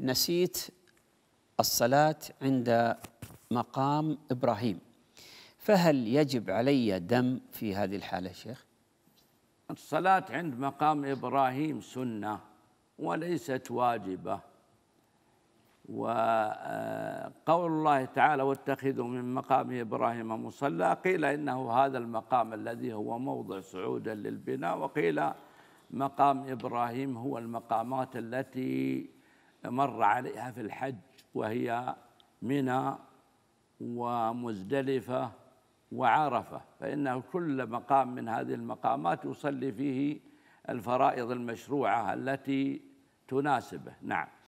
نسيت الصلاة عند مقام إبراهيم فهل يجب علي دم في هذه الحالة شيخ؟ الصلاة عند مقام إبراهيم سنة وليست واجبة وقول آه، الله تعالى واتخذوا من مقام إبراهيم مصلى قيل إنه هذا المقام الذي هو موضع صعودا للبناء وقيل مقام إبراهيم هو المقامات التي مر عليها في الحج وهي منى ومزدلفة وعرفة فإنه كل مقام من هذه المقامات يصلي فيه الفرائض المشروعة التي تناسبه نعم